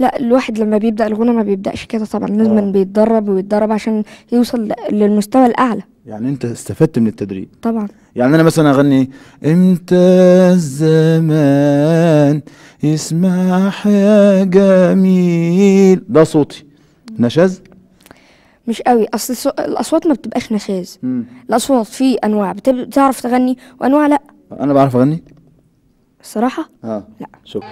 لا الواحد لما بيبدأ الغنى ما بيبدأش كده طبعا لازم آه. بيتدرب ويتدرب عشان يوصل للمستوى الأعلى يعني انت استفدت من التدريب طبعا يعني انا مثلا اغني امتى الزمان يسمح يا جميل ده صوتي نشاذ مش قوي اصل الاصوات ما بتبقاش نشاذ الاصوات في انواع بتعرف تغني وانواع لا انا بعرف اغني الصراحه اه لا شكرا